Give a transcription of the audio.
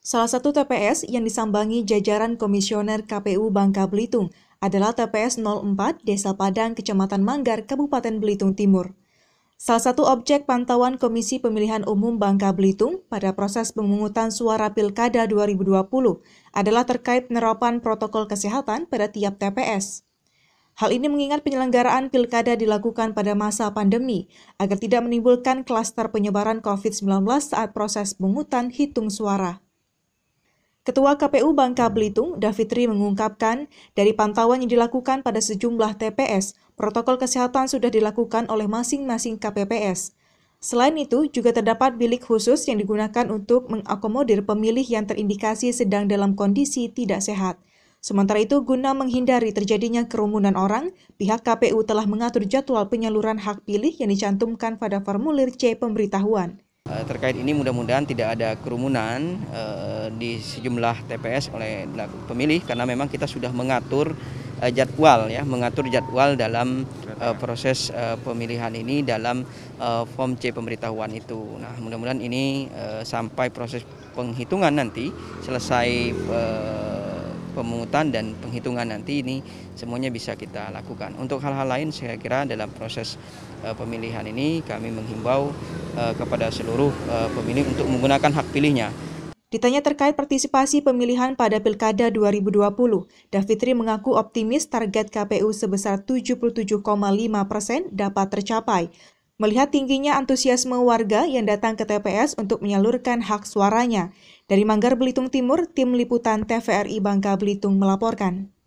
Salah satu TPS yang disambangi jajaran komisioner KPU Bangka Belitung adalah TPS 04 Desa Padang, Kecamatan Manggar, Kabupaten Belitung Timur. Salah satu objek pantauan Komisi Pemilihan Umum Bangka Belitung pada proses pemungutan suara Pilkada 2020 adalah terkait penerapan protokol kesehatan pada tiap TPS. Hal ini mengingat penyelenggaraan pilkada dilakukan pada masa pandemi agar tidak menimbulkan klaster penyebaran COVID-19 saat proses pemungutan hitung suara. Ketua KPU Bangka Belitung, Davitri mengungkapkan, dari pantauan yang dilakukan pada sejumlah TPS, protokol kesehatan sudah dilakukan oleh masing-masing KPPS. Selain itu, juga terdapat bilik khusus yang digunakan untuk mengakomodir pemilih yang terindikasi sedang dalam kondisi tidak sehat. Sementara itu, guna menghindari terjadinya kerumunan orang, pihak KPU telah mengatur jadwal penyaluran hak pilih yang dicantumkan pada formulir C pemberitahuan. Eh, terkait ini mudah-mudahan tidak ada kerumunan eh, di sejumlah TPS oleh pemilih karena memang kita sudah mengatur eh, jadwal ya, mengatur jadwal dalam proses pemilihan ini dalam form C pemberitahuan itu. Nah, mudah-mudahan ini sampai proses penghitungan nanti selesai pemungutan dan penghitungan nanti ini semuanya bisa kita lakukan. Untuk hal-hal lain saya kira dalam proses uh, pemilihan ini kami menghimbau uh, kepada seluruh uh, pemilih untuk menggunakan hak pilihnya. Ditanya terkait partisipasi pemilihan pada Pilkada 2020, Davitri mengaku optimis target KPU sebesar 77,5 persen dapat tercapai melihat tingginya antusiasme warga yang datang ke TPS untuk menyalurkan hak suaranya. Dari Manggar Belitung Timur, Tim Liputan TVRI Bangka Belitung melaporkan.